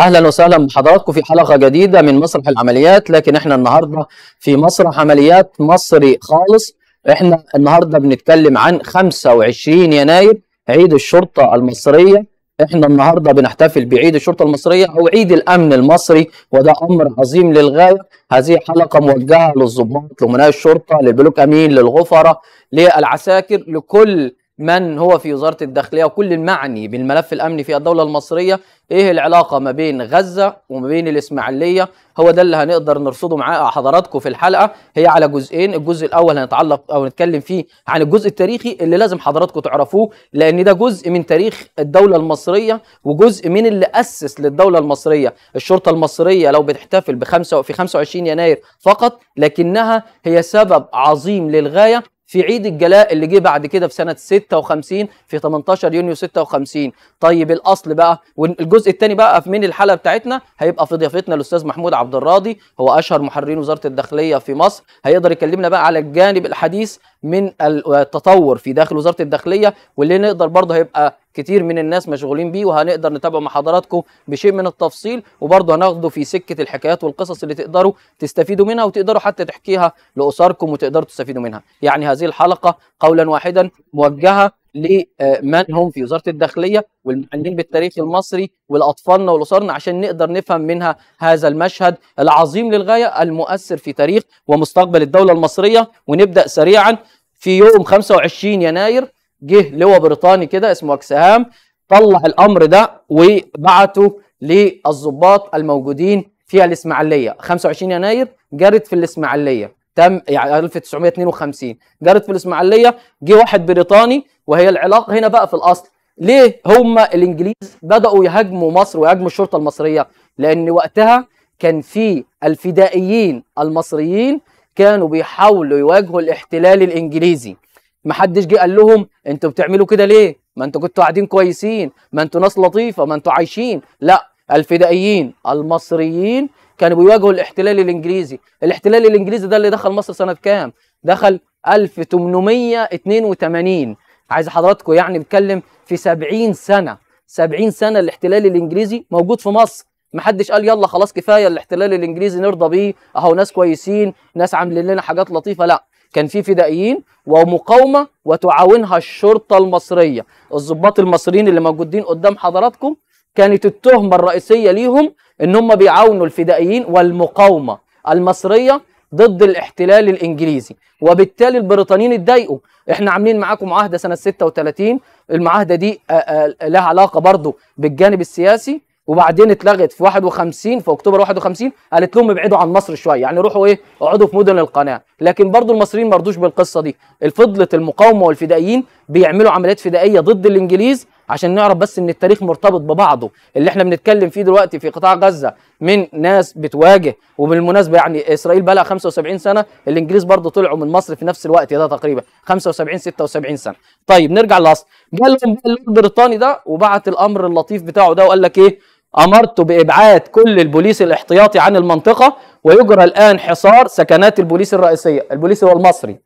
اهلا وسهلا بحضراتكم في حلقه جديده من مسرح العمليات لكن احنا النهارده في مسرح عمليات مصري خالص احنا النهارده بنتكلم عن 25 يناير عيد الشرطه المصريه احنا النهارده بنحتفل بعيد الشرطه المصريه او عيد الامن المصري وده امر عظيم للغايه هذه حلقه موجهه للضباط لامناء الشرطه للبلوك امين للغفره للعساكر لكل من هو في وزارة الداخلية وكل المعني بالملف الأمني في الدولة المصرية إيه العلاقة ما بين غزة وما بين الإسماعيلية هو ده اللي هنقدر نرصده مع حضراتكم في الحلقة هي على جزئين الجزء الأول هنتعلق أو نتكلم فيه عن الجزء التاريخي اللي لازم حضراتكم تعرفوه لأن ده جزء من تاريخ الدولة المصرية وجزء من اللي أسس للدولة المصرية الشرطة المصرية لو بتحتفل بخمسة في 25 يناير فقط لكنها هي سبب عظيم للغاية في عيد الجلاء اللي جه بعد كده في سنه 56 في 18 يونيو 56 طيب الاصل بقى والجزء الثاني بقى من الحلقه بتاعتنا هيبقى في ضيافتنا الاستاذ محمود عبد الراضي هو اشهر محررين وزاره الداخليه في مصر هيقدر يكلمنا بقى على الجانب الحديث من التطور في داخل وزاره الداخليه واللي نقدر برضه هيبقى كتير من الناس مشغولين بيه وهنقدر نتابعه مع حضراتكم بشيء من التفصيل وبرضه هناخده في سكه الحكايات والقصص اللي تقدروا تستفيدوا منها وتقدروا حتى تحكيها لاسركم وتقدروا تستفيدوا منها يعني هذه الحلقه قولا واحدا موجهه لمن هم في وزاره الداخليه والمعنيين بالتاريخ المصري ولاطفالنا والاسرنا عشان نقدر نفهم منها هذا المشهد العظيم للغايه المؤثر في تاريخ ومستقبل الدوله المصريه ونبدا سريعا في يوم 25 يناير جه لواء بريطاني كده اسمه اكسهام طلع الامر ده وبعته للظباط الموجودين في الاسماعيليه 25 يناير جرت في الاسماعيليه تم يعني 1952 جرت في الاسماعيليه جه واحد بريطاني وهي العلاقه هنا بقى في الاصل ليه هم الانجليز بداوا يهاجموا مصر ويهاجموا الشرطه المصريه لان وقتها كان في الفدائيين المصريين كانوا بيحاولوا يواجهوا الاحتلال الانجليزي ما حدش جه قال لهم انتوا بتعملوا كده ليه ما انتوا كنتوا قاعدين كويسين ما انتوا ناس لطيفه ما انتوا عايشين لا الفدائيين المصريين كانوا بيواجهوا الاحتلال الانجليزي الاحتلال الانجليزي ده اللي دخل مصر سنه كام دخل 1882 عايز حضراتكم يعني بتكلم في 70 سنه 70 سنه الاحتلال الانجليزي موجود في مصر محدش قال يلا خلاص كفايه الاحتلال الانجليزي نرضى بيه اهو ناس كويسين ناس عاملين لنا حاجات لطيفه لا كان في فدائيين ومقاومه وتعاونها الشرطه المصريه الضباط المصريين اللي موجودين قدام حضراتكم كانت التهمه الرئيسيه ليهم ان هم بيعاونوا الفدائيين والمقاومه المصريه ضد الاحتلال الانجليزي وبالتالي البريطانيين اتضايقوا احنا عاملين معاكم معاهده سنه 36 المعاهده دي آه، آه، لها علاقه برضو بالجانب السياسي وبعدين اتلغت في 51 في اكتوبر 51 قالت لهم ابعدوا عن مصر شويه يعني روحوا ايه اقعدوا في مدن القناه لكن برضو المصريين ما رضوش بالقصه دي فضلت المقاومه والفدائيين بيعملوا عمليات فدائيه ضد الانجليز عشان نعرف بس ان التاريخ مرتبط ببعضه اللي احنا بنتكلم فيه دلوقتي في قطاع غزه من ناس بتواجه وبالمناسبه يعني اسرائيل بقى لها 75 سنه الانجليز برضه طلعوا من مصر في نفس الوقت ده تقريبا 75 76 سنه طيب نرجع لاصل جالهم البريطاني ده وبعت الامر اللطيف بتاعه ده وقال لك ايه امرت بابعاد كل البوليس الاحتياطي عن المنطقه ويجرى الان حصار سكنات البوليس الرئيسيه البوليس هو المصري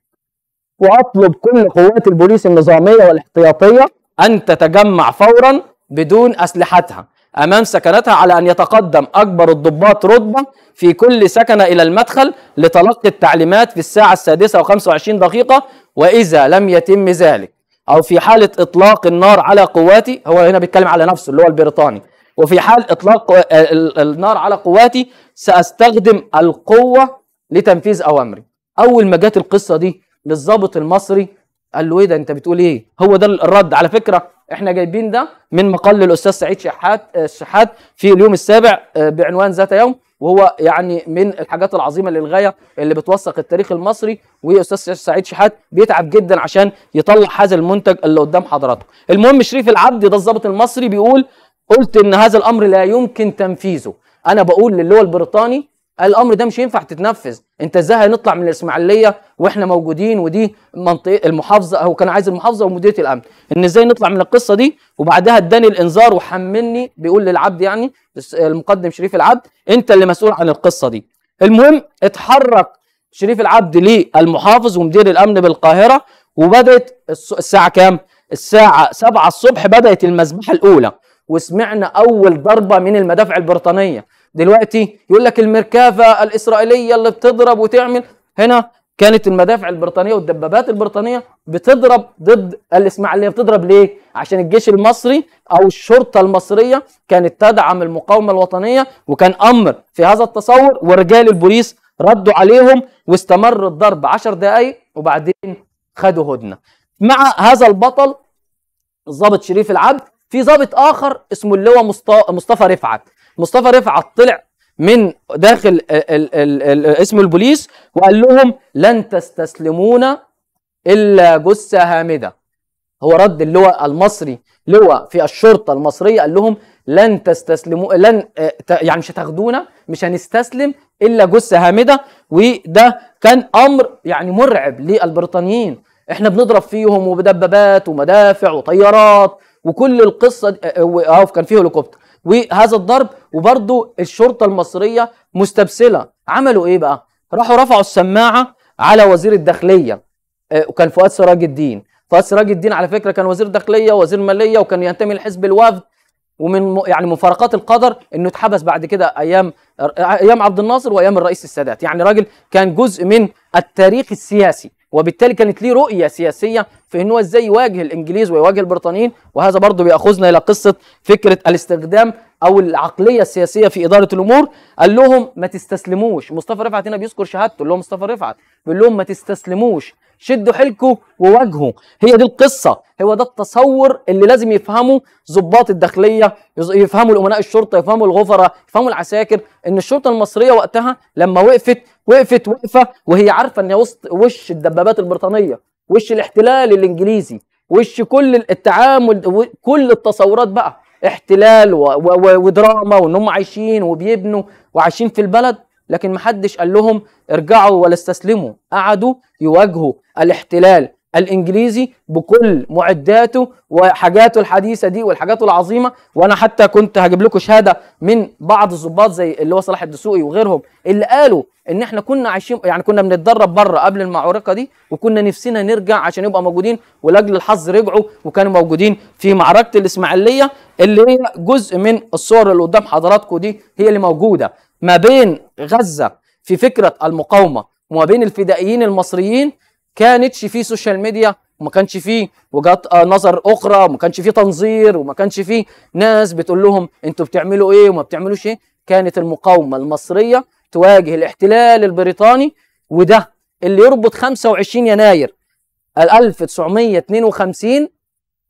واطلب كل قوات البوليس النظاميه والاحتياطيه ان تتجمع فورا بدون اسلحتها امام سكنتها على ان يتقدم اكبر الضباط رتبه في كل سكنه الى المدخل لتلقي التعليمات في الساعه السادسه و25 دقيقه واذا لم يتم ذلك او في حاله اطلاق النار على قواتي هو هنا بيتكلم على نفسه اللي هو البريطاني وفي حال اطلاق آه، النار على قواتي ساستخدم القوه لتنفيذ اوامري اول ما جت القصه دي للضابط المصري قال له ايه ده انت بتقول ايه هو ده الرد على فكره احنا جايبين ده من مقال للاستاذ سعيد شحات الشحات آه، في اليوم السابع آه، بعنوان ذات يوم وهو يعني من الحاجات العظيمه للغايه اللي بتوثق التاريخ المصري واستاذ سعيد شحات بيتعب جدا عشان يطلع هذا المنتج اللي قدام حضراتكم. المهم شريف العبد ده الضابط المصري بيقول قلت ان هذا الامر لا يمكن تنفيذه انا بقول للي هو البريطاني الامر ده مش ينفع تتنفذ انت ازاي هنطلع من الاسماعيليه واحنا موجودين ودي منطقه المحافظه او كان عايز المحافظه ومديريه الامن ان ازاي نطلع من القصه دي وبعدها اداني الانذار وحملني بيقول للعبد يعني المقدم شريف العبد انت اللي مسؤول عن القصه دي المهم اتحرك شريف العبد للمحافظ ومدير الامن بالقاهره وبدات الساعه كام الساعه 7 الصبح بدات المذبحه الاولى وسمعنا اول ضربه من المدافع البريطانيه دلوقتي يقول لك المركافه الاسرائيليه اللي بتضرب وتعمل هنا كانت المدافع البريطانيه والدبابات البريطانيه بتضرب ضد الاسماعيليه بتضرب ليه عشان الجيش المصري او الشرطه المصريه كانت تدعم المقاومه الوطنيه وكان امر في هذا التصور ورجال البوليس ردوا عليهم واستمر الضرب 10 دقائق وبعدين خدوا هدنه مع هذا البطل الضابط شريف العبد في ضابط اخر اسمه اللي هو مصطفى رفعت مصطفى رفعت طلع من داخل ال اسم البوليس وقال لهم لن تستسلمون الا جثه هامده هو رد اللواء المصري لواء في الشرطه المصريه قال لهم لن تستسلموا لن آه، يعني مش هتاخدونا مش هنستسلم الا جثه هامده وده كان امر يعني مرعب للبريطانيين احنا بنضرب فيهم وبدبابات ومدافع وطيارات وكل القصه اهو آه، آه، كان فيه هليكوبتر وهذا الضرب وبرضو الشرطه المصريه مستبسله عملوا ايه بقى؟ راحوا رفعوا السماعه على وزير الداخليه آه، وكان فؤاد سراج الدين فؤاد سراج الدين على فكره كان وزير داخليه وزير ماليه وكان ينتمي لحزب الوفد ومن يعني مفارقات القدر انه اتحبس بعد كده ايام ايام عبد الناصر وايام الرئيس السادات يعني راجل كان جزء من التاريخ السياسي وبالتالي كانت ليه رؤيه سياسيه في ان هو ازاي يواجه الانجليز ويواجه البريطانيين وهذا برضه بياخذنا الى قصه فكره الاستخدام او العقليه السياسيه في اداره الامور قال لهم ما تستسلموش مصطفى رفعت هنا بيذكر شهادته اللي هو مصطفى رفعت بيقول لهم ما تستسلموش شدوا حيلكم وواجهوا هي دي القصه هو ده التصور اللي لازم يفهمه ضباط الداخليه يفهموا الامناء الشرطه يفهموا الغفره يفهموا العساكر ان الشرطه المصريه وقتها لما وقفت وقفت وقفه وهي عارفه ان وسط وش الدبابات البريطانيه وش الاحتلال الانجليزي وش كل التعامل كل التصورات بقى احتلال ودراما وان هم عايشين وبيبنوا وعايشين في البلد لكن ما حدش قال لهم ارجعوا ولا استسلموا قعدوا يواجهوا الاحتلال الانجليزي بكل معداته وحاجاته الحديثه دي والحاجات العظيمه وانا حتى كنت هجيب لكم شهاده من بعض الظباط زي اللي هو صلاح الدسوقي وغيرهم اللي قالوا ان احنا كنا عايشين يعني كنا بنتدرب بره قبل المعركه دي وكنا نفسنا نرجع عشان يبقى موجودين ولاجل الحظ رجعوا وكانوا موجودين في معركه الاسماعيليه اللي هي جزء من الصور اللي قدام حضراتكم دي هي اللي موجوده ما بين غزة في فكرة المقاومة وما بين الفدائيين المصريين كانتش في سوشيال ميديا وما كانش فيه وجهات آه، نظر اخرى وما كانش فيه تنظير وما كانش فيه ناس بتقول لهم انتوا بتعملوا ايه وما بتعملوش ايه كانت المقاومه المصريه تواجه الاحتلال البريطاني وده اللي يربط 25 يناير 1952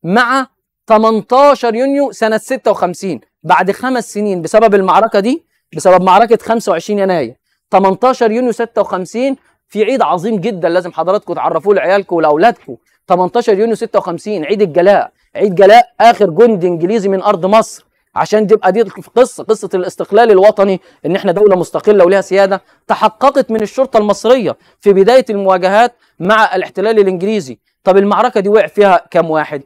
مع 18 يونيو سنه 56 بعد خمس سنين بسبب المعركه دي بسبب معركه 25 يناير 18 يونيو 56 في عيد عظيم جدا لازم حضراتكم تعرفوه لعيالكم ولاولادكم 18 يونيو 56 عيد الجلاء عيد جلاء اخر جندي انجليزي من ارض مصر عشان تبقى دي قصه قصه الاستقلال الوطني ان احنا دوله مستقله ولها سياده تحققت من الشرطه المصريه في بدايه المواجهات مع الاحتلال الانجليزي طب المعركه دي وقع فيها كام واحد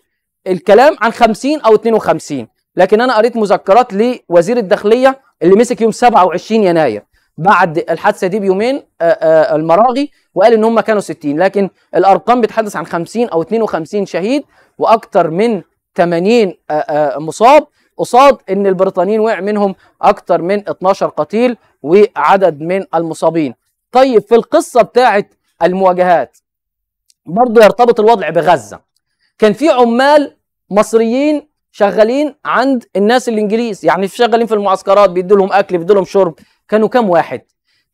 الكلام عن 50 او 52 لكن انا قريت مذكرات لوزير الداخليه اللي مسك يوم 27 يناير بعد الحادثه دي بيومين آه، آه، المراغي وقال ان هم كانوا 60 لكن الارقام بتحدث عن 50 او 52 شهيد واكثر من 80 آه، مصاب قصاد ان البريطانيين وقع منهم اكثر من 12 قتيل وعدد من المصابين طيب في القصه بتاعه المواجهات برضه يرتبط الوضع بغزه كان في عمال مصريين شغالين عند الناس الانجليز يعني شغالين في المعسكرات بيدوا لهم اكل بيدوا لهم شرب كانوا كام واحد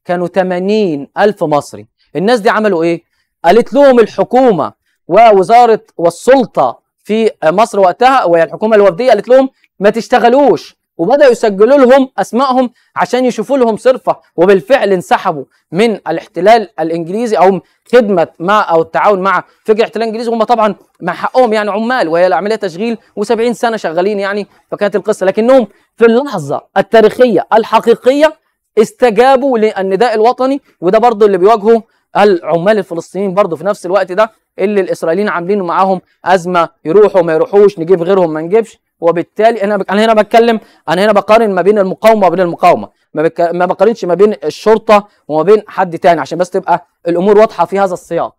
كانوا 80 الف مصري الناس دي عملوا ايه قالت لهم الحكومه ووزاره والسلطه في مصر وقتها وهي الحكومه الوفديه قالت لهم ما تشتغلوش وبداوا يسجلوا لهم اسمائهم عشان يشوفوا لهم صرفه وبالفعل انسحبوا من الاحتلال الانجليزي او خدمه مع او التعاون مع فكر الاحتلال الانجليزي هم طبعا مع حقهم يعني عمال وهي العمليه تشغيل و70 سنه شغالين يعني فكانت القصه لكنهم في اللحظه التاريخيه الحقيقيه استجابوا للنداء الوطني وده برضه اللي بيواجهوا العمال الفلسطينيين برضه في نفس الوقت ده اللي الاسرائيليين عاملين معاهم ازمه يروحوا ما يروحوش نجيب غيرهم ما نجيبش وبالتالي انا انا هنا بتكلم انا هنا بقارن ما بين المقاومه وبين المقاومه ما, بك... ما بقارنش ما بين الشرطه وما بين حد تاني عشان بس تبقى الامور واضحه في هذا السياق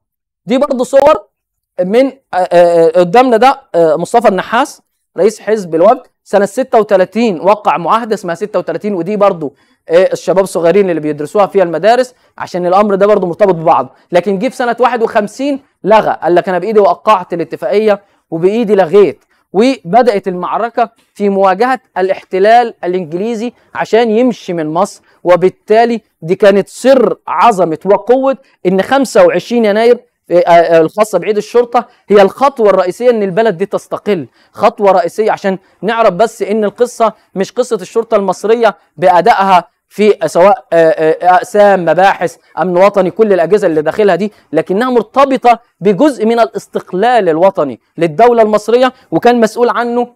دي برضه صور من قدامنا ده مصطفى النحاس رئيس حزب الوفد سنه 36 وقع معاهده اسمها 36 ودي برضه الشباب الصغيرين اللي بيدرسوها في المدارس عشان الامر ده برضه مرتبط ببعضه لكن جه في سنه 51 لغى قال لك انا بايدي وقعت الاتفاقيه وبايدي لغيت وبدأت المعركة في مواجهة الاحتلال الإنجليزي عشان يمشي من مصر وبالتالي دي كانت سر عظمة وقوة إن 25 يناير آه، آه، آه، الخاصة بعيد الشرطة هي الخطوة الرئيسية إن البلد دي تستقل خطوة رئيسية عشان نعرف بس إن القصة مش قصة الشرطة المصرية بأدائها في سواء آه، آه، اقسام مباحث امن وطني كل الاجهزه اللي داخلها دي لكنها مرتبطه بجزء من الاستقلال الوطني للدوله المصريه وكان مسؤول عنه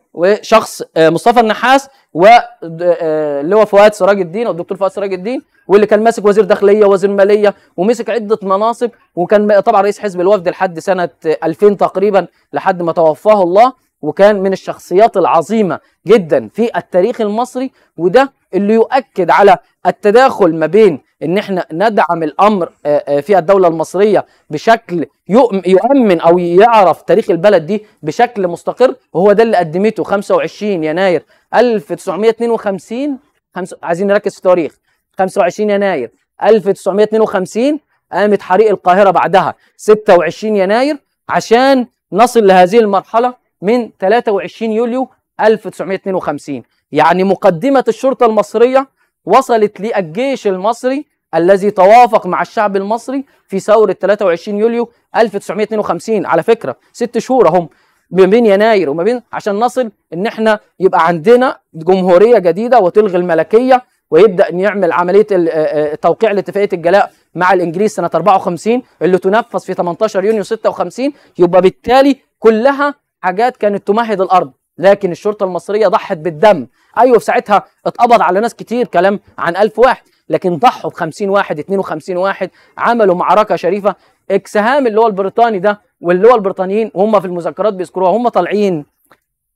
شخص آه، مصطفى النحاس واللي هو فؤاد سراج الدين او الدكتور فؤاد سراج الدين واللي كان ماسك وزير داخليه وزير ماليه ومسك عده مناصب وكان طبعا رئيس حزب الوفد لحد سنه 2000 تقريبا لحد ما توفاه الله وكان من الشخصيات العظيمة جدا في التاريخ المصري وده اللي يؤكد على التداخل ما بين ان احنا ندعم الامر آه، آه، في الدولة المصرية بشكل يؤمن او يعرف تاريخ البلد دي بشكل مستقر وهو ده اللي قدمته 25 يناير 1952 عايزين نركز في التواريخ 25 يناير 1952 قامت حريق القاهرة بعدها 26 يناير عشان نصل لهذه المرحلة من 23 يوليو 1952 يعني مقدمة الشرطة المصرية وصلت للجيش المصري الذي توافق مع الشعب المصري في ثورة 23 يوليو 1952 على فكرة ست شهور اهم ما بين يناير وما بين عشان نصل ان احنا يبقى عندنا جمهورية جديدة وتلغي الملكية ويبدا يعمل عمليه آه، آه، توقيع لاتفاقيه الجلاء مع الانجليز سنه 54 اللي تنفذ في 18 يونيو 56 يبقى بالتالي كلها حاجات كانت تمهد الارض لكن الشرطه المصريه ضحت بالدم ايوه في ساعتها اتقبض على ناس كتير كلام عن 1000 واحد لكن ضحوا ب 50 واحد 52 واحد عملوا معركه شريفه اكسهام اللي هو البريطاني ده واللي هو البريطانيين وهم في المذكرات بيذكروها هم طالعين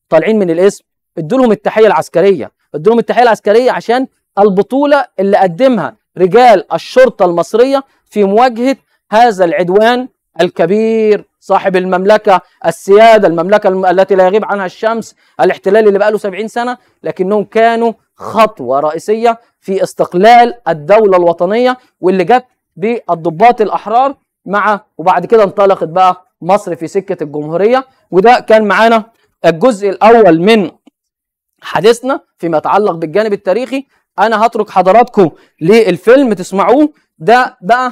طالعين من الاسم ادوا لهم التحيه العسكريه ادوا لهم التحيه العسكريه عشان البطوله اللي قدمها رجال الشرطه المصريه في مواجهه هذا العدوان الكبير صاحب المملكة السيادة المملكة التي لا يغيب عنها الشمس الاحتلال اللي بقاله 70 سنة لكنهم كانوا خطوة رئيسية في استقلال الدولة الوطنية واللي جت بالضباط الأحرار مع وبعد كده انطلقت بقى مصر في سكة الجمهورية وده كان معانا الجزء الأول من حديثنا فيما يتعلق بالجانب التاريخي أنا هترك حضراتكم للفيلم تسمعوه ده بقى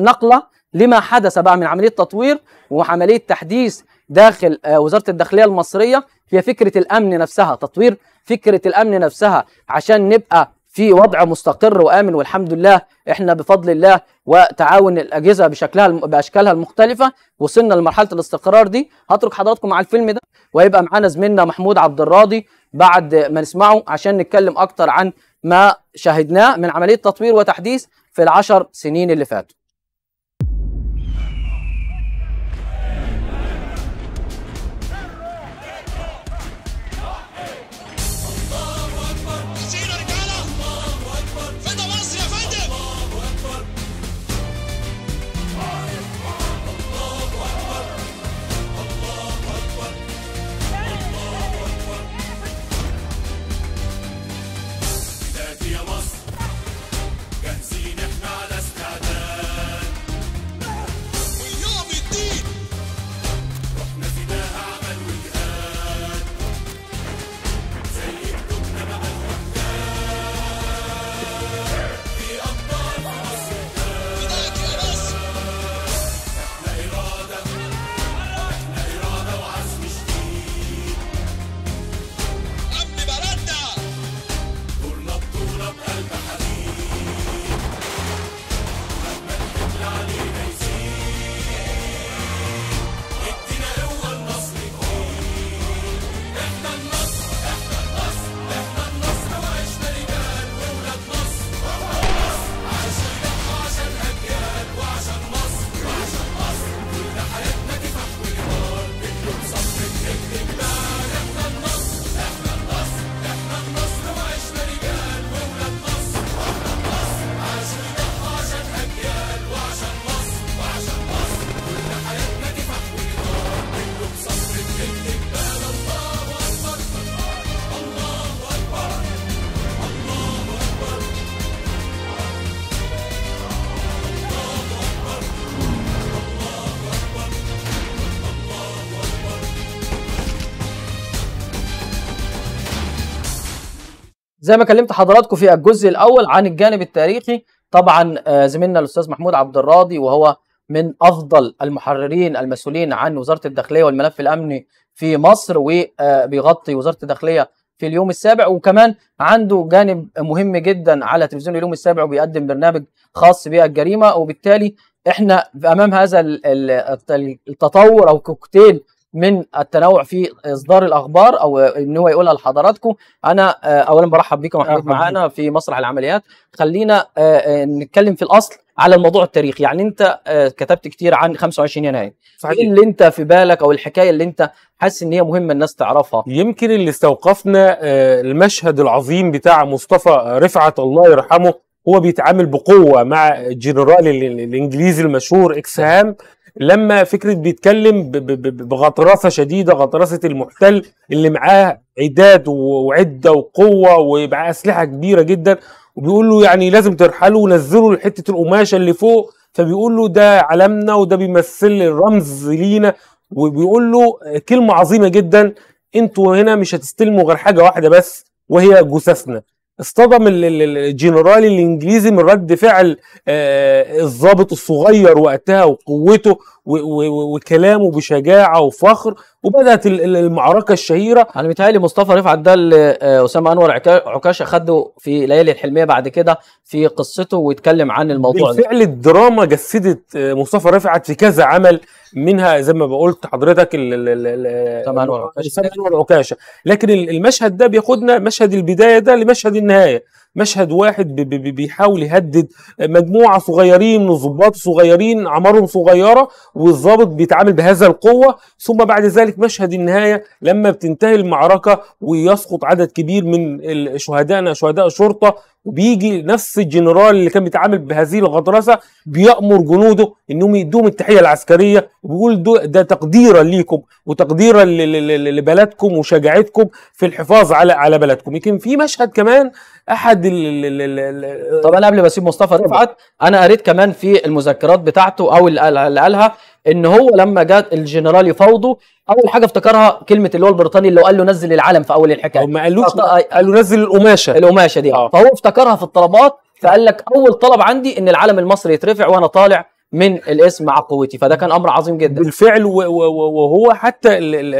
نقلة لما حدث بقى من عمليه تطوير وعمليه تحديث داخل آه، وزاره الداخليه المصريه هي فكره الامن نفسها تطوير فكره الامن نفسها عشان نبقى في وضع مستقر وامن والحمد لله احنا بفضل الله وتعاون الاجهزه بشكلها باشكالها المختلفه وصلنا لمرحله الاستقرار دي هترك حضراتكم على الفيلم ده وهيبقى معانا زميلنا محمود عبد الراضي بعد ما نسمعه عشان نتكلم اكتر عن ما شاهدناه من عمليه تطوير وتحديث في العشر سنين اللي فاتوا زي ما كلمت حضراتكم في الجزء الاول عن الجانب التاريخي طبعا آه، زميلنا الاستاذ محمود عبد الراضي وهو من افضل المحررين المسؤولين عن وزاره الداخليه والملف الامني في مصر وبيغطي آه، وزاره الداخليه في اليوم السابع وكمان عنده جانب مهم جدا على تلفزيون اليوم السابع وبيقدم برنامج خاص بالجريمه وبالتالي احنا امام هذا التطور او كوكتيل من التنوع في اصدار الاخبار او ان هو يقولها لحضراتكم انا آه، اولا برحب بكم وحضرتك معانا في مسرح العمليات خلينا آه، آه، نتكلم في الاصل على الموضوع التاريخي يعني انت كتبت كتير عن 25 يناير إيه صحيح. ايه اللي انت في بالك او الحكايه اللي انت حاسس ان هي مهمه الناس تعرفها يمكن اللي استوقفنا المشهد العظيم بتاع مصطفى رفعت الله يرحمه هو بيتعامل بقوه مع الجنرال الانجليزي المشهور اكسهام لما فكره بيتكلم بغطرسه شديده غطرسه المحتل اللي معاه عداد وعده وقوه ومعاه اسلحه كبيره جدا وبيقول له يعني لازم ترحلوا ونزلوا حته القماشه اللي فوق فبيقول له ده علمنا وده بيمثل الرمز لينا وبيقول له كلمه عظيمه جدا انتوا هنا مش هتستلموا غير حاجه واحده بس وهي جثثنا اصطدم الجنرال الانجليزي من رد فعل آه، الضابط الصغير وقتها وقوته وكلامه بشجاعه وفخر وبدات المعركه الشهيره انا متهيألي مصطفى رفعت ده اللي آه، اسامه انور عكاشه خده في ليالي الحلميه بعد كده في قصته واتكلم عن الموضوع بالفعل ده. الدراما جسدت آه، مصطفى رفعت في كذا عمل منها زي ما بقولت حضرتك آه، اسامه انور عكاشه لكن المشهد ده بياخدنا مشهد البدايه ده لمشهد النهايه مشهد واحد بيحاول يهدد مجموعه صغيرين من الضباط صغيرين اعمارهم صغيره والضابط بيتعامل بهذا القوه ثم بعد ذلك مشهد النهايه لما بتنتهي المعركه ويسقط عدد كبير من شهدائنا شهداء الشرطه وبيجي نفس الجنرال اللي كان بيتعامل بهذه الغطرسه بيامر جنوده انهم يدوهم التحيه العسكريه وبيقول ده تقديرا ليكم وتقديرا لبلدكم وشجاعتكم في الحفاظ على على بلدكم يمكن في مشهد كمان احد ال ال طب انا قبل ما اسيب مصطفى رفعت انا قريت كمان في المذكرات بتاعته او اللي قالها ان هو لما جاء الجنرال يفاوضه اول حاجه افتكرها كلمه اللي هو البريطاني اللي هو قال له نزل العلم في اول الحكايه هم قالوش قال له نزل القماشه القماشه دي آه. فهو افتكرها في الطلبات فقال لك اول طلب عندي ان العلم المصري يترفع وانا طالع من الاسم مع قوتي فده كان امر عظيم جدا بالفعل وهو حتى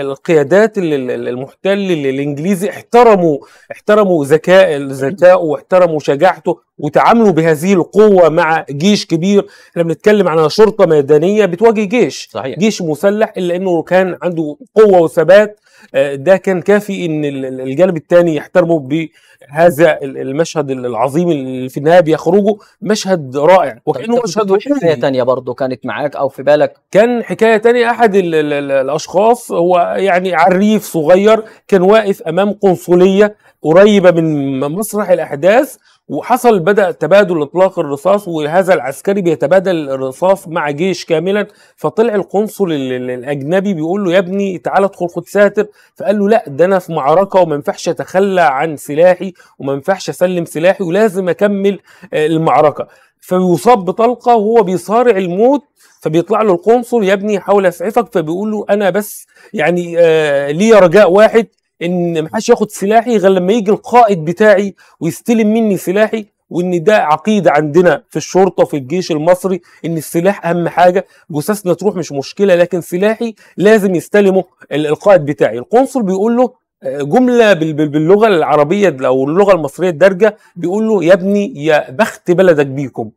القيادات المحتل الانجليزي احترموا احترموا ذكاء ذكائه واحترموا شجاعته وتعاملوا بهذه القوه مع جيش كبير احنا بنتكلم على شرطه ميدانيه بتواجه جيش صحيح. جيش مسلح الا انه كان عنده قوه وثبات آه، ده كان كافي ان الجانب الثاني يحترمه بهذا المشهد العظيم اللي في النهايه بيخرجوا مشهد رائع وكانه مشهد حكايه ثانيه برضه كانت معاك او في بالك كان حكايه ثانيه احد الـ الـ الـ الاشخاص هو يعني عريف صغير كان واقف امام قنصليه قريبه من مسرح الاحداث وحصل بدا تبادل اطلاق الرصاص وهذا العسكري بيتبادل الرصاص مع جيش كاملا فطلع القنصل الاجنبي بيقول له يا ابني تعالى ادخل خد ساتر فقال له لا ده انا في معركه وما ينفعش اتخلى عن سلاحي وما ينفعش اسلم سلاحي ولازم اكمل آه، المعركه فبيصاب بطلقه وهو بيصارع الموت فبيطلع له القنصل يا ابني حاول اسعفك فبيقول له انا بس يعني آه لي رجاء واحد ان ما حدش ياخد سلاحي غير لما يجي القائد بتاعي ويستلم مني سلاحي وان ده عقيده عندنا في الشرطه وفي الجيش المصري ان السلاح اهم حاجه جثثنا تروح مش مشكله لكن سلاحي لازم يستلمه القائد بتاعي القنصل بيقول له آه، جمله باللغه العربيه او اللغه المصريه الدارجه بيقول له يا ابني يا بخت بلدك بيكم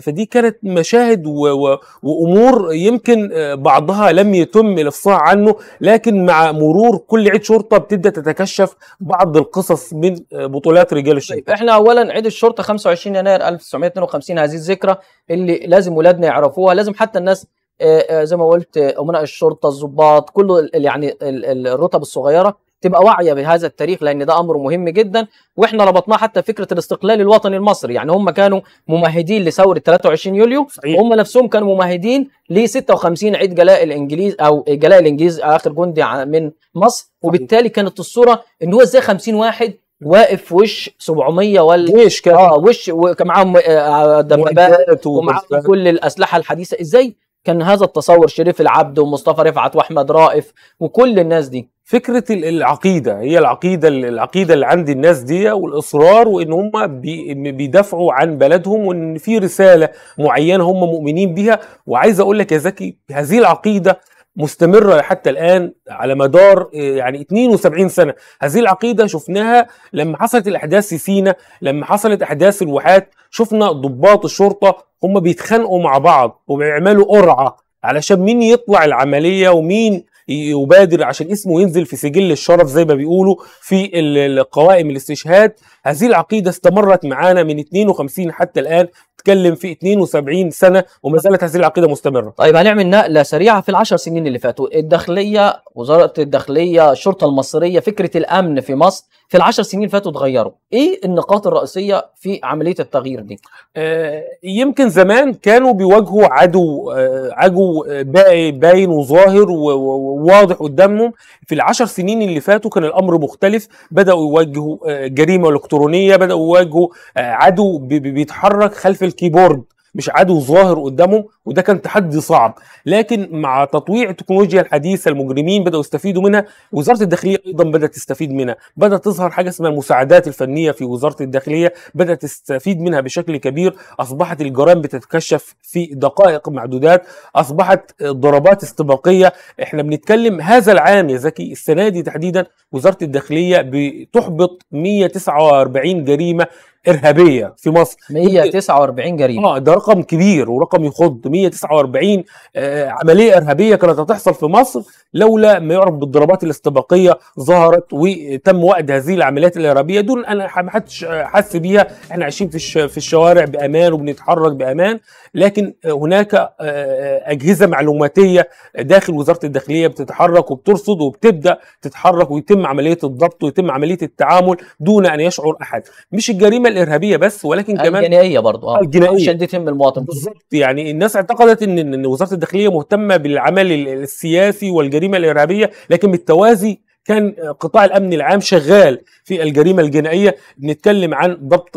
فدي كانت مشاهد وامور يمكن آه، بعضها لم يتم الافصاح عنه لكن مع مرور كل عيد شرطه بتبدا تتكشف بعض القصص من آه، بطولات رجال الشرطه. طيب، احنا اولا عيد الشرطه 25 يناير 1952 هذه الذكرى اللي لازم ولادنا يعرفوها لازم حتى الناس آه، زي ما قلت امناء الشرطه الضباط كل يعني الرتب الصغيره تبقى واعيه بهذا التاريخ لان ده امر مهم جدا واحنا ربطناه حتى فكره الاستقلال الوطني المصري يعني هم كانوا ممهدين لثوره 23 يوليو صحيح. وهم نفسهم كانوا ممهدين ل 56 عيد جلاء الانجليز او جلاء الانجليز اخر جندي من مصر وبالتالي كانت الصوره ان هو ازاي 50 واحد واقف في وش 700 ولا وش كان اه وش آه، آه، ومعاهم دبابات ومعاهم كل الاسلحه الحديثه ازاي كان هذا التصور شريف العبد ومصطفى رفعت واحمد رائف وكل الناس دي فكره العقيده هي العقيده العقيده اللي عند الناس دي والاصرار وان هم بيدافعوا عن بلدهم وان في رساله معينه هم مؤمنين بيها وعايز اقول لك يا زكي هذه العقيده مستمرة حتى الآن على مدار يعني 72 سنة هذه العقيدة شفناها لما حصلت الأحداث في سينا لما حصلت أحداث الواحات شفنا ضباط الشرطة هم بيتخانقوا مع بعض وبيعملوا قرعة علشان مين يطلع العملية ومين يبادر عشان اسمه ينزل في سجل الشرف زي ما بيقولوا في القوائم الاستشهاد هذه العقيدة استمرت معانا من 52 حتى الآن تكلم في 72 سنة وما زالت هذه العقيدة مستمرة طيب هنعمل نقلة سريعة في العشر سنين اللي فاتوا الداخلية وزارة الداخلية الشرطة المصرية فكرة الأمن في مصر في العشر سنين فاتوا اتغيروا ايه النقاط الرئيسية في عملية التغيير دي؟ آه، يمكن زمان كانوا بيواجهوا عدو آه، عدو آه، باين وظاهر وواضح قدامهم في العشر سنين اللي فاتوا كان الأمر مختلف بدأوا يواجهوا جريمة الالكترونيه بداوا يواجهوا آه، عدو بيتحرك خلف الكيبورد مش عدو ظاهر قدامهم وده كان تحدي صعب لكن مع تطويع التكنولوجيا الحديثه المجرمين بداوا يستفيدوا منها وزاره الداخليه ايضا بدات تستفيد منها بدات تظهر حاجه اسمها المساعدات الفنيه في وزاره الداخليه بدات تستفيد منها بشكل كبير اصبحت الجرائم بتتكشف في دقائق معدودات اصبحت ضربات استباقيه احنا بنتكلم هذا العام يا زكي السنه دي تحديدا وزاره الداخليه بتحبط 149 جريمه ارهابيه في مصر 149 جريمه اه ده رقم كبير ورقم يخض 1349 آه، عمليه ارهابيه كانت هتحصل في مصر لولا ما يعرف بالضربات الاستباقيه ظهرت وتم وقت هذه العمليات الارهابيه دون انا ما حدش حس بيها احنا عايشين في في الشوارع بامان وبنتحرك بامان لكن هناك آه، آه، اجهزه معلوماتيه داخل وزاره الداخليه بتتحرك وبترصد وبتبدا تتحرك ويتم عمليه الضبط ويتم عمليه التعامل دون ان يشعر احد مش الجريمه الارهابيه بس ولكن كمان الجنائيه برضه اه الجنائيه عشان تتم المواطن بالظبط يعني الناس اعتقدت ان ان وزاره الداخليه مهتمه بالعمل السياسي والجريمه الارهابيه لكن بالتوازي كان قطاع الامن العام شغال في الجريمه الجنائيه بنتكلم عن ضبط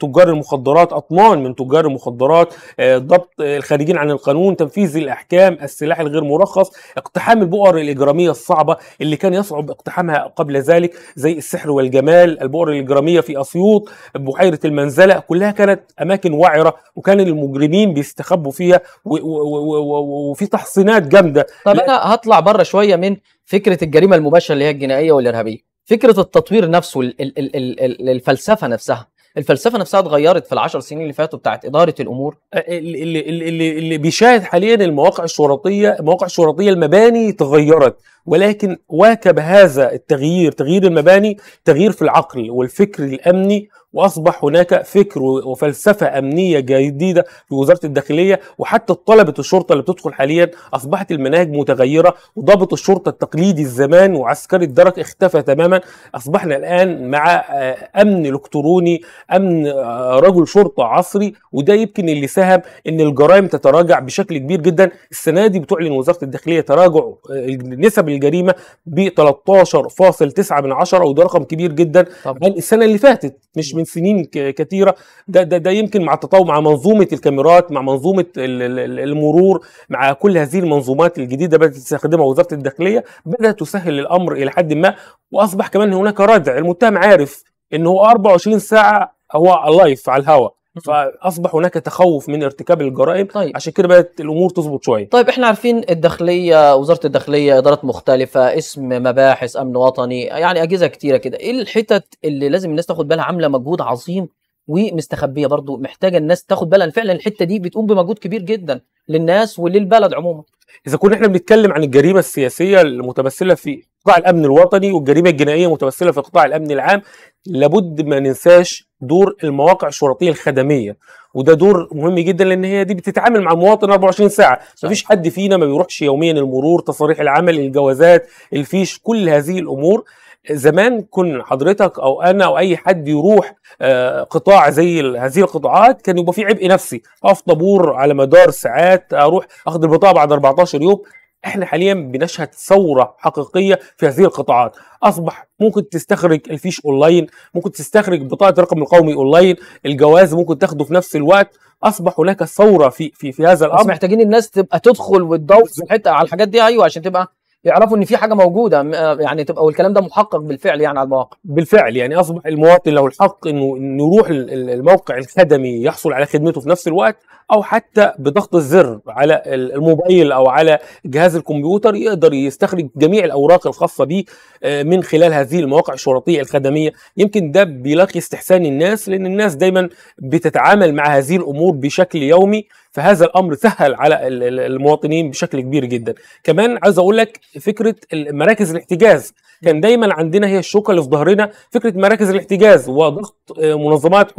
تجار المخدرات اطنان من تجار المخدرات آه، ضبط الخارجين عن القانون تنفيذ الاحكام السلاح الغير مرخص اقتحام البؤر الاجراميه الصعبه اللي كان يصعب اقتحامها قبل ذلك زي السحر والجمال البؤر الاجراميه في اسيوط بحيره المنزله كلها كانت اماكن وعره وكان المجرمين بيستخبوا فيها وفي تحصينات جامده طب انا هطلع بره شويه من فكره الجريمه المباشره اللي هي الجنائيه والارهابيه فكره التطوير نفسه ال ال ال ال ال الفلسفه نفسها الفلسفه نفسها اتغيرت في العشر سنين اللي فاتوا بتاعت اداره الامور اللي اللي اللي بيشاهد حاليا المواقع الشرطيه المواقع الشرطيه المباني تغيرت ولكن واكب هذا التغيير تغيير المباني تغيير في العقل والفكر الامني واصبح هناك فكر وفلسفه امنيه جديده في وزاره الداخليه وحتى طلبه الشرطه اللي بتدخل حاليا اصبحت المناهج متغيره وضابط الشرطه التقليدي الزمان وعسكري الدرك اختفى تماما اصبحنا الان مع آه، امن الكتروني امن آه، رجل شرطه عصري وده يمكن اللي ساهم ان الجرائم تتراجع بشكل كبير جدا السنه دي بتعلن وزاره الداخليه تراجع آه، نسب الجريمه ب 13.9 من عشرة وده رقم كبير جدا طبعا. السنه اللي فاتت مش من سنين كثيره ده, ده ده يمكن مع التطور مع منظومه الكاميرات مع منظومه المرور مع كل هذه المنظومات الجديده بدات تستخدمها وزاره الداخليه بدات تسهل الامر الى حد ما واصبح كمان هناك ردع المتهم عارف ان هو 24 ساعه هو لايف على الهواء فاصبح هناك تخوف من ارتكاب الجرائم طيب. عشان كده بدات الامور تظبط شويه طيب احنا عارفين الداخليه وزاره الداخليه ادارات مختلفه اسم مباحث امن وطني يعني اجهزه كتيره كده ايه الحتت اللي لازم الناس تاخد بالها عامله مجهود عظيم ومستخبيه برضو محتاجه الناس تاخد بالها فعلا الحته دي بتقوم بمجهود كبير جدا للناس وللبلد عموما اذا كنا احنا بنتكلم عن الجريمه السياسيه المتمثله في قطاع الامن الوطني والجريمه الجنائيه متمثله في قطاع الامن العام لابد ما ننساش دور المواقع الشرطيه الخدميه وده دور مهم جدا لان هي دي بتتعامل مع المواطن 24 ساعه صح. مفيش حد فينا ما بيروحش يوميا المرور تصاريح العمل الجوازات الفيش كل هذه الامور زمان كن حضرتك او انا او اي حد يروح آه، قطاع زي هذه القطاعات كان يبقى فيه عبء نفسي اقف طابور على مدار ساعات اروح اخد البطاقه بعد 14 يوم احنا حاليا بنشهد ثوره حقيقيه في هذه القطاعات اصبح ممكن تستخرج الفيش اونلاين ممكن تستخرج بطاقه الرقم القومي اونلاين الجواز ممكن تاخده في نفس الوقت اصبح هناك ثوره في في في هذا الامر بس محتاجين الناس تبقى تدخل وتدور على الحاجات دي ايوه عشان تبقى يعرفوا ان في حاجه موجوده آه، يعني تبقى والكلام ده محقق بالفعل يعني على المواقع بالفعل يعني اصبح المواطن له الحق انه يروح الموقع الخدمي يحصل على خدمته في نفس الوقت او حتى بضغط الزر على الموبايل او على جهاز الكمبيوتر يقدر يستخرج جميع الاوراق الخاصه بيه آه، من خلال هذه المواقع الشرطيه الخدميه يمكن ده بيلاقي استحسان الناس لان الناس دايما بتتعامل مع هذه الامور بشكل يومي فهذا الامر سهل على المواطنين بشكل كبير جدا كمان عايز اقول لك فكره مراكز الاحتجاز كان دايما عندنا هي الشوكه اللي في ظهرنا فكره مراكز الاحتجاز وضغط آه، منظمات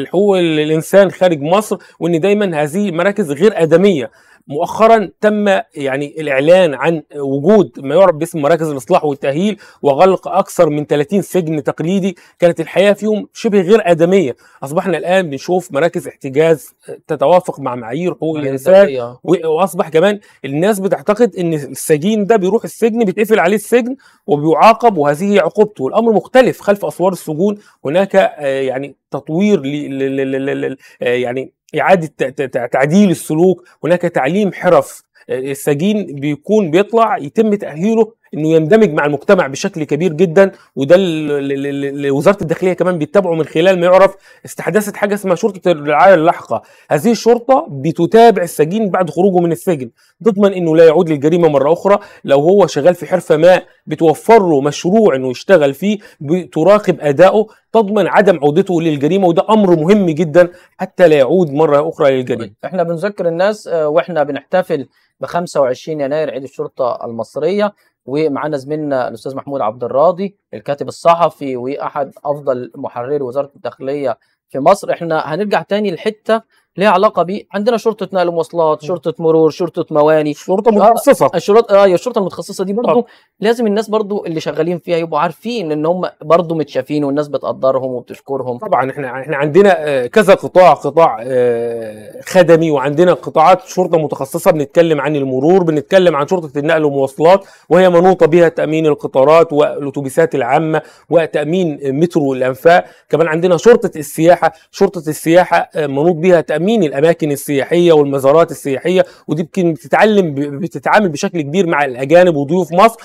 حقوق الانسان خارج مصر وان دايما هذه مراكز غير ادميه مؤخرا تم يعني الإعلان عن وجود ما يعرف باسم مراكز الإصلاح والتأهيل وغلق أكثر من 30 سجن تقليدي كانت الحياة فيهم شبه غير آدمية أصبحنا الآن بنشوف مراكز احتجاز تتوافق مع معايير حقوق الإنسان أيوة. وأصبح كمان الناس بتعتقد إن السجين ده بيروح السجن بيتقفل عليه السجن وبيعاقب وهذه هي عقوبته والأمر مختلف خلف أسوار السجون هناك آه، يعني تطوير ل يعني اعاده تعديل السلوك هناك تعليم حرف آه، السجين بيكون بيطلع يتم تاهيله انه يندمج مع المجتمع بشكل كبير جدا وده اللي وزاره الداخليه كمان بيتبعه من خلال ما يعرف استحدثت حاجه اسمها شرطه الرعايه اللاحقه هذه الشرطه بتتابع السجين بعد خروجه من السجن تضمن انه لا يعود للجريمه مره اخرى لو هو شغال في حرفه ما بتوفر له مشروع انه يشتغل فيه بتراقب ادائه تضمن عدم عودته للجريمه وده امر مهم جدا حتى لا يعود مره اخرى للجريمه طيب، احنا بنذكر الناس آه، واحنا بنحتفل ب 25 يناير عيد الشرطه المصريه ومعانا زميلنا الاستاذ محمود عبد الراضي الكاتب الصحفي واحد افضل محرري وزاره الداخليه في مصر احنا هنرجع تاني لحته ليها علاقه بي عندنا شرطه نقل ومواصلات شرطه مرور شرطه مواني شرطه متخصصه آه، الشرطه اه أيوة، الشرطه المتخصصه دي برضو طب. لازم الناس برضو اللي شغالين فيها يبقوا عارفين ان هم برضو متشافين والناس بتقدرهم وبتشكرهم طبعا احنا احنا عندنا آه، كذا قطاع قطاع آه، خدمي وعندنا قطاعات شرطه متخصصه بنتكلم عن المرور بنتكلم عن شرطه النقل والمواصلات وهي منوطه بها تامين القطارات والاتوبيسات العامه وتامين مترو الانفاق كمان عندنا شرطه السياحه شرطه السياحه منوط بها تامين تأمين الأماكن السياحية والمزارات السياحية ودي يمكن بتتعلم بتتعامل بشكل كبير مع الأجانب وضيوف مصر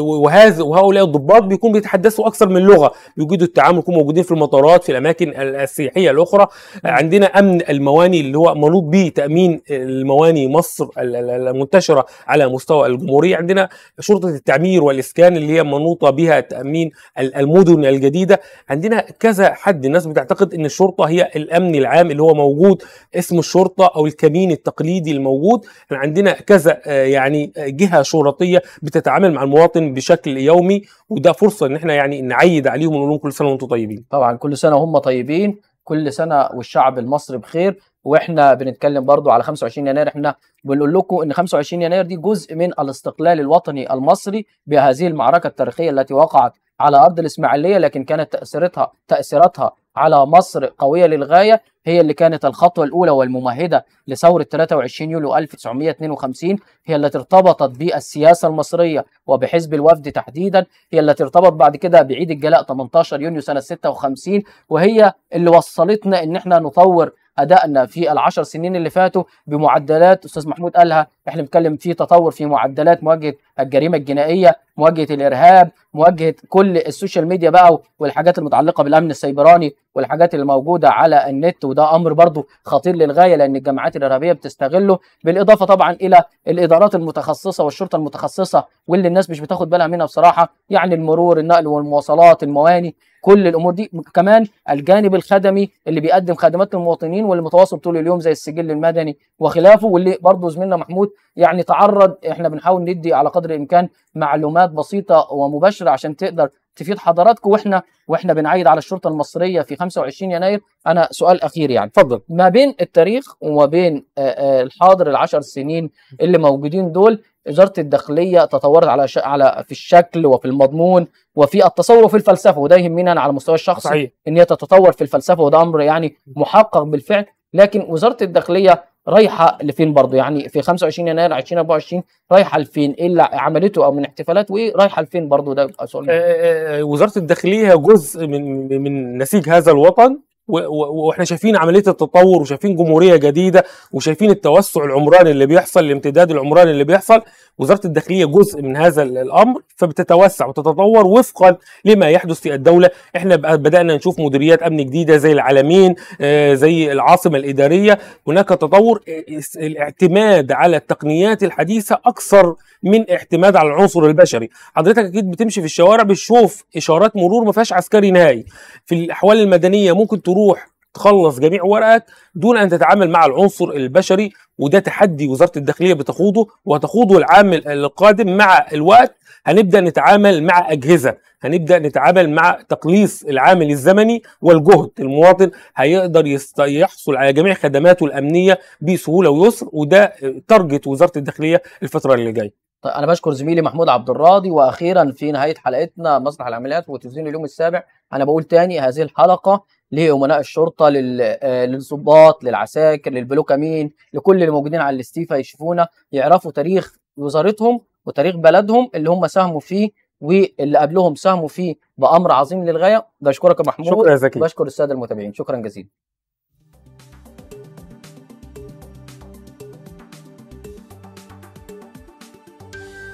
وهذا وهؤلاء الضباط بيكون بيتحدثوا أكثر من لغة يجيدوا التعامل يكونوا موجودين في المطارات في الأماكن السياحية الأخرى عندنا أمن المواني اللي هو منوط به تأمين المواني مصر المنتشرة على مستوى الجمهورية عندنا شرطة التعمير والإسكان اللي هي منوطة بها تأمين المدن الجديدة عندنا كذا حد الناس بتعتقد ان الشرطه هي الامن العام اللي هو موجود اسم الشرطه او الكمين التقليدي الموجود احنا عندنا كذا آه، يعني آه، جهه شرطيه بتتعامل مع المواطن بشكل يومي وده فرصه ان احنا يعني نعيد عليهم ونقول لهم كل سنه وانتم طيبين طبعا كل سنه وهم طيبين كل سنه والشعب المصري بخير واحنا بنتكلم برضو على 25 يناير احنا بنقول لكم ان 25 يناير دي جزء من الاستقلال الوطني المصري بهذه المعركه التاريخيه التي وقعت على ارض الاسماعيليه لكن كانت تاثيرتها تاثيراتها على مصر قوية للغاية هي اللي كانت الخطوة الأولى والممهدة لثورة 23 يوليو 1952 هي التي ارتبطت بالسياسة المصرية وبحزب الوفد تحديدا هي التي ارتبط بعد كده بعيد الجلاء 18 يونيو سنة 56 وهي اللي وصلتنا إن احنا نطور ادائنا في العشر سنين اللي فاتوا بمعدلات استاذ محمود قالها احنا بنتكلم في تطور في معدلات مواجهه الجريمه الجنائيه مواجهه الارهاب مواجهه كل السوشيال ميديا بقى والحاجات المتعلقه بالامن السيبراني والحاجات اللي موجوده على النت وده امر برضو خطير للغايه لان الجماعات الارهابيه بتستغله بالاضافه طبعا الى الادارات المتخصصه والشرطه المتخصصه واللي الناس مش بتاخد بالها منها بصراحه يعني المرور النقل والمواصلات المواني كل الامور دي كمان الجانب الخدمي اللي بيقدم خدمات للمواطنين واللي متواصل طول اليوم زي السجل المدني وخلافه واللي برضه زميلنا محمود يعني تعرض احنا بنحاول ندي على قدر الامكان معلومات بسيطه ومباشره عشان تقدر تفيد حضراتكم واحنا واحنا بنعيد على الشرطه المصريه في 25 يناير انا سؤال اخير يعني اتفضل ما بين التاريخ وما بين آه، آه، الحاضر العشر سنين اللي موجودين دول وزاره الداخليه تطورت على ش... على في الشكل وفي المضمون وفي التصور وفي الفلسفه وده يهمني انا على المستوى الشخصي صحيح. ان هي تتطور في الفلسفه وده امر يعني محقق بالفعل لكن وزاره الداخليه رايحه لفين برضه يعني في 25 يناير 2024 رايحه لفين ايه اللي عملته او من احتفالات وايه رايحه لفين برضه ده سؤال آه، آه، آه، وزاره الداخليه جزء من من نسيج هذا الوطن واحنا شايفين عمليه التطور وشايفين جمهوريه جديده وشايفين التوسع العمراني اللي بيحصل الامتداد العمراني اللي بيحصل وزاره الداخليه جزء من هذا الامر فبتتوسع وتتطور وفقا لما يحدث في الدوله احنا بدانا نشوف مديريات امن جديده زي العالمين آه، زي العاصمه الاداريه هناك تطور آه، الاعتماد على التقنيات الحديثه اكثر من اعتماد على العنصر البشري حضرتك اكيد بتمشي في الشوارع بتشوف اشارات مرور ما فيهاش عسكري نهائي في الاحوال المدنيه ممكن تروح تخلص جميع ورقك دون ان تتعامل مع العنصر البشري وده تحدي وزاره الداخليه بتخوضه وتخوضه العام القادم مع الوقت هنبدا نتعامل مع اجهزه هنبدا نتعامل مع تقليص العامل الزمني والجهد المواطن هيقدر يحصل على جميع خدماته الامنيه بسهوله ويسر وده تارجت وزاره الداخليه الفتره اللي جايه طيب انا بشكر زميلي محمود عبد الراضي واخيرا في نهايه حلقتنا مسرح العمليات وتلفزيون اليوم السابع انا بقول تاني هذه الحلقه لامناء الشرطه للظباط آه، للعساكر للبلوكامين لكل الموجودين على الاستيفا يشوفونا يعرفوا تاريخ وزارتهم وتاريخ بلدهم اللي هم ساهموا فيه واللي قبلهم ساهموا فيه بامر عظيم للغايه بشكرك يا محمود شكرا زكي بشكر الساده المتابعين شكرا جزيلا